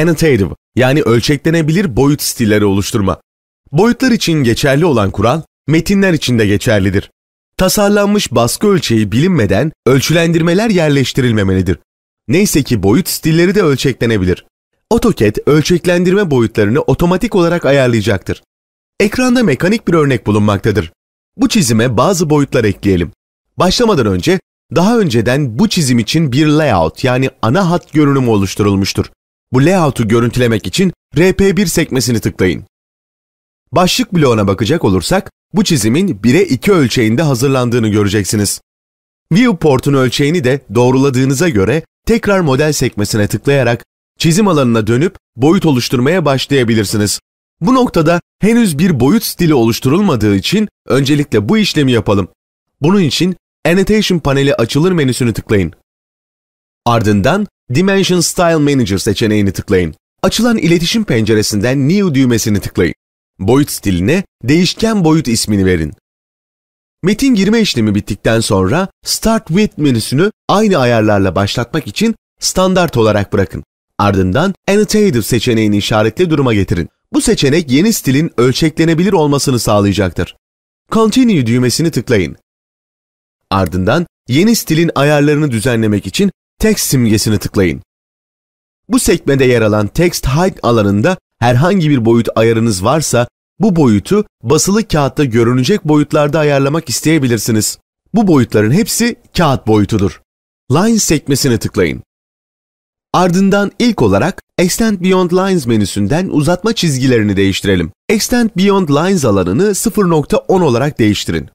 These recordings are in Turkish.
annotative yani ölçeklenebilir boyut stilleri oluşturma. Boyutlar için geçerli olan kural metinler için de geçerlidir. Tasarlanmış baskı ölçeği bilinmeden ölçülendirmeler yerleştirilmemelidir. Neyse ki boyut stilleri de ölçeklenebilir. AutoCAD ölçeklendirme boyutlarını otomatik olarak ayarlayacaktır. Ekranda mekanik bir örnek bulunmaktadır. Bu çizime bazı boyutlar ekleyelim. Başlamadan önce daha önceden bu çizim için bir layout yani ana hat görünümü oluşturulmuştur. Bu layout'u görüntülemek için RP1 sekmesini tıklayın. Başlık bloğuna bakacak olursak bu çizimin 1'e 2 ölçeğinde hazırlandığını göreceksiniz. Viewport'un ölçeğini de doğruladığınıza göre tekrar model sekmesine tıklayarak çizim alanına dönüp boyut oluşturmaya başlayabilirsiniz. Bu noktada henüz bir boyut stili oluşturulmadığı için öncelikle bu işlemi yapalım. Bunun için Annotation paneli açılır menüsünü tıklayın. Ardından Dimension Style Manager seçeneğini tıklayın. Açılan iletişim penceresinden New düğmesini tıklayın. Boyut stiline değişken boyut ismini verin. Metin girme işlemi bittikten sonra Start With menüsünü aynı ayarlarla başlatmak için standart olarak bırakın. Ardından Annotative seçeneğini işaretli duruma getirin. Bu seçenek yeni stilin ölçeklenebilir olmasını sağlayacaktır. Continue düğmesini tıklayın. Ardından yeni stilin ayarlarını düzenlemek için Text simgesini tıklayın. Bu sekmede yer alan Text Height alanında herhangi bir boyut ayarınız varsa bu boyutu basılı kağıtta görünecek boyutlarda ayarlamak isteyebilirsiniz. Bu boyutların hepsi kağıt boyutudur. Lines sekmesini tıklayın. Ardından ilk olarak Extend Beyond Lines menüsünden uzatma çizgilerini değiştirelim. Extend Beyond Lines alanını 0.10 olarak değiştirin.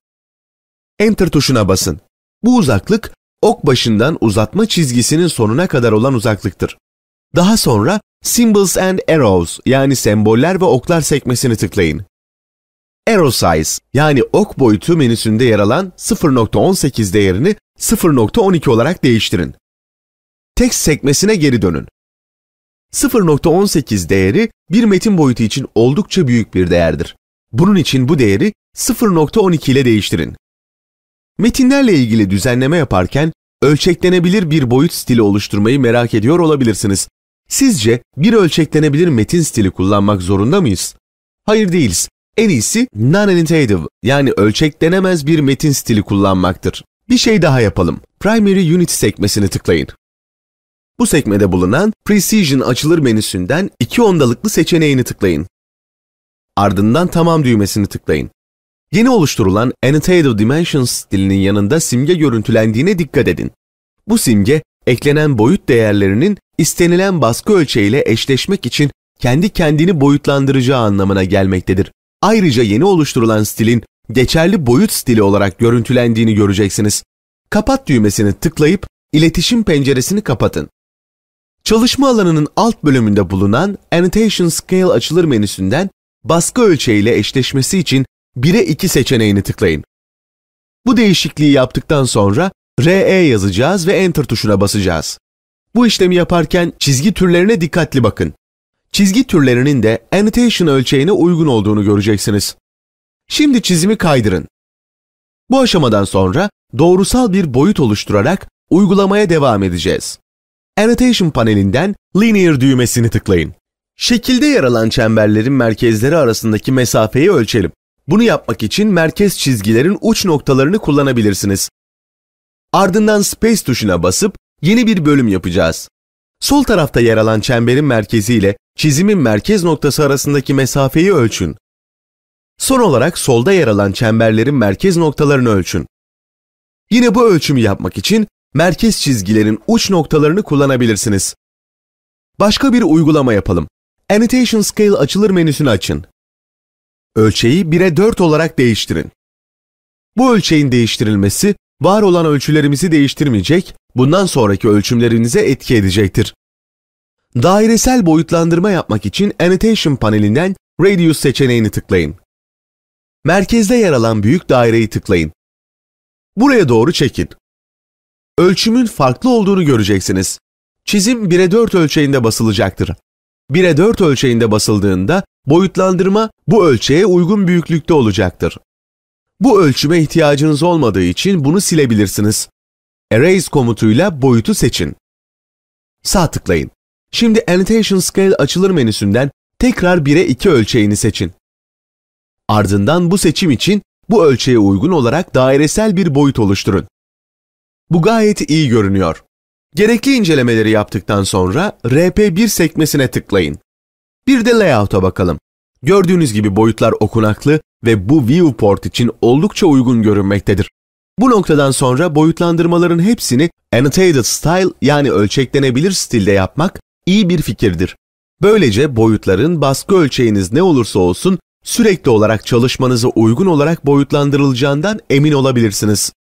Enter tuşuna basın. Bu uzaklık ok başından uzatma çizgisinin sonuna kadar olan uzaklıktır. Daha sonra Symbols and Arrows yani semboller ve oklar sekmesini tıklayın. Arrow Size yani ok boyutu menüsünde yer alan 0.18 değerini 0.12 olarak değiştirin. Text sekmesine geri dönün. 0.18 değeri bir metin boyutu için oldukça büyük bir değerdir. Bunun için bu değeri 0.12 ile değiştirin. Metinlerle ilgili düzenleme yaparken ölçeklenebilir bir boyut stili oluşturmayı merak ediyor olabilirsiniz. Sizce bir ölçeklenebilir metin stili kullanmak zorunda mıyız? Hayır değiliz. En iyisi non-annotative yani ölçeklenemez bir metin stili kullanmaktır. Bir şey daha yapalım. Primary Unit sekmesini tıklayın. Bu sekmede bulunan Precision açılır menüsünden iki ondalıklı seçeneğini tıklayın. Ardından tamam düğmesini tıklayın. Yeni oluşturulan Annotated Dimensions dilinin yanında simge görüntülendiğine dikkat edin. Bu simge, eklenen boyut değerlerinin istenilen baskı ölçeğiyle eşleşmek için kendi kendini boyutlandıracağı anlamına gelmektedir. Ayrıca yeni oluşturulan stilin geçerli boyut stili olarak görüntülendiğini göreceksiniz. Kapat düğmesini tıklayıp iletişim penceresini kapatın. Çalışma alanının alt bölümünde bulunan Annotation Scale açılır menüsünden baskı ölçeğiyle eşleşmesi için 1'e 2 seçeneğini tıklayın. Bu değişikliği yaptıktan sonra RE yazacağız ve Enter tuşuna basacağız. Bu işlemi yaparken çizgi türlerine dikkatli bakın. Çizgi türlerinin de annotation ölçeğine uygun olduğunu göreceksiniz. Şimdi çizimi kaydırın. Bu aşamadan sonra doğrusal bir boyut oluşturarak uygulamaya devam edeceğiz. Annotation panelinden Linear düğmesini tıklayın. Şekilde yer alan çemberlerin merkezleri arasındaki mesafeyi ölçelim. Bunu yapmak için merkez çizgilerin uç noktalarını kullanabilirsiniz. Ardından Space tuşuna basıp yeni bir bölüm yapacağız. Sol tarafta yer alan çemberin merkezi ile çizimin merkez noktası arasındaki mesafeyi ölçün. Son olarak solda yer alan çemberlerin merkez noktalarını ölçün. Yine bu ölçümü yapmak için merkez çizgilerin uç noktalarını kullanabilirsiniz. Başka bir uygulama yapalım. Annotation Scale açılır menüsünü açın. Ölçeği 1'e 4 olarak değiştirin. Bu ölçeğin değiştirilmesi var olan ölçülerimizi değiştirmeyecek, bundan sonraki ölçümlerinize etki edecektir. Dairesel boyutlandırma yapmak için Annotation panelinden Radius seçeneğini tıklayın. Merkezde yer alan büyük daireyi tıklayın. Buraya doğru çekin. Ölçümün farklı olduğunu göreceksiniz. Çizim 1'e 4 ölçeğinde basılacaktır. 1'e 4 ölçeğinde basıldığında boyutlandırma bu ölçeğe uygun büyüklükte olacaktır. Bu ölçüme ihtiyacınız olmadığı için bunu silebilirsiniz. Erase komutuyla boyutu seçin. Sağ tıklayın. Şimdi Annotation Scale açılır menüsünden tekrar 1'e 2 ölçeğini seçin. Ardından bu seçim için bu ölçeğe uygun olarak dairesel bir boyut oluşturun. Bu gayet iyi görünüyor. Gerekli incelemeleri yaptıktan sonra RP1 sekmesine tıklayın. Bir de layout'a bakalım. Gördüğünüz gibi boyutlar okunaklı ve bu viewport için oldukça uygun görünmektedir. Bu noktadan sonra boyutlandırmaların hepsini annotated style yani ölçeklenebilir stilde yapmak iyi bir fikirdir. Böylece boyutların baskı ölçeğiniz ne olursa olsun sürekli olarak çalışmanıza uygun olarak boyutlandırılacağından emin olabilirsiniz.